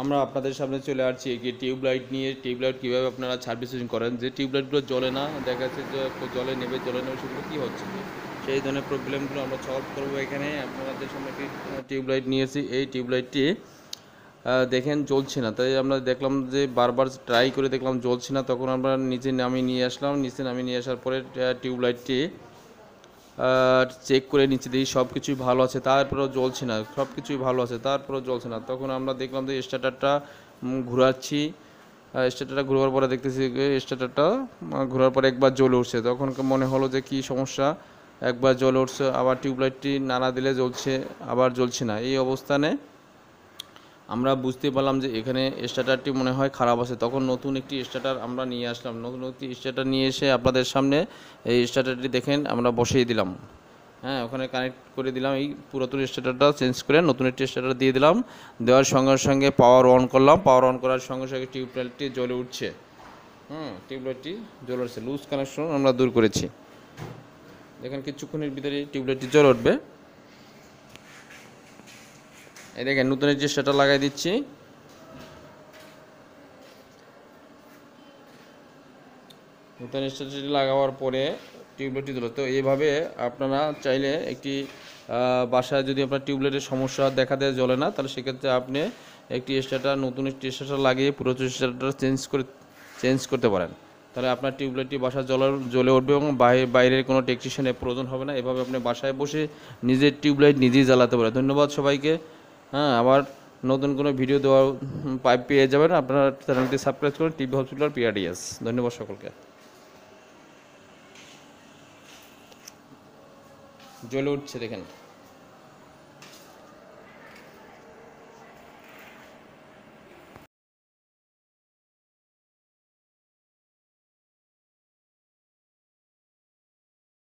আমরা আপনাদের সামনে চলে আসছি এগিয়ে টিউবলাইট নিয়ে টিউবলাইট কীভাবে আপনারা সার্ভিসিং করেন যে টিউবলাইটগুলো জ্বলে না দেখা যাচ্ছে যে জলে নেবে জলে নেবে সেগুলো কী হচ্ছে সেই ধরনের প্রবলেমগুলো আমরা সলভ করবো এখানে আপনাদের সামনে একটি টিউবলাইট নিয়েছি এই টিউবলাইটটি দেখেন জ্বলছে না তাই আমরা দেখলাম যে বারবার ট্রাই করে দেখলাম জ্বলছে না তখন আমরা নিচে নামিয়ে নিয়ে আসলাম নিচে নামিয়ে নিয়ে আসার পরে টিউবলাইটটি চেক করে নিচে দেখি সব কিছুই ভালো আছে তারপরেও জ্বলছে না সব কিছুই ভালো আছে তারপরেও জ্বলছে না তখন আমরা দেখলাম যে স্টার্টারটা ঘুরাচ্ছি স্টার্টারটা ঘুরার পরে দেখতেছি স্টার্টারটা ঘোরার পরে একবার জ্বলে উঠছে তখন মনে হলো যে কি সমস্যা একবার জ্বলে উঠছে আবার টিউবলাইটটি নাড়া দিলে জ্বলছে আবার জ্বলছে না এই অবস্থানে আমরা বুঝতে পারলাম যে এখানে স্টার্টারটি মনে হয় খারাপ আছে তখন নতুন একটি স্টার্টার আমরা নিয়ে আসলাম নতুন একটি স্টার্টার নিয়ে এসে আপনাদের সামনে এই স্টার্টারটি দেখেন আমরা বসিয়ে দিলাম হ্যাঁ ওখানে কানেক্ট করে দিলাম এই পুরাতন স্টার্টারটা চেঞ্জ করে নতুন একটি স্টার্টার দিয়ে দিলাম দেওয়ার সঙ্গে সঙ্গে পাওয়ার অন করলাম পাওয়ার অন করার সঙ্গে সঙ্গে টিউবওয়েলটি জ্বলে উঠছে হুম টিউবলাইটটি জ্বলে উঠছে লুজ কানেকশন আমরা দূর করেছি দেখেন কিছুক্ষণের ভিতরে টিউবলাইটটি জ্বলে উঠবে এই দেখেন নতুন যে সেটা লাগাই দিচ্ছি নতুন স্ট্যাটাসটি লাগাওয়ার পরে টিউবলাইটটি দিল তো এইভাবে আপনারা চাইলে একটি বাসায় যদি আপনার টিউবলাইটের সমস্যা দেখা দেয় জ্বলে না তাহলে সেক্ষেত্রে আপনি একটি স্ট্যাটার নতুন একটি স্ট্যাটার লাগিয়ে পুরো স্টেটারটা চেঞ্জ করে চেঞ্জ করতে পারেন তাহলে আপনার টিউবলাইটটি বাসা জল জ্বলে উঠবে এবং বাইরের কোনো টেকনিশিয়ানের প্রয়োজন হবে না এভাবে আপনি বাসায় বসে নিজের টিউবলাইট নিজেই জ্বালাতে পারেন ধন্যবাদ সবাইকে হ্যাঁ আবার নতুন কোনো ভিডিও দেওয়া পেয়ে যাবেন আপনারা চ্যানেলটি সাবস্ক্রাইব করুন টিভি হসপিটাল পিআরডিএস ধন্যবাদ সকলকে জ্বলে উঠছে দেখেন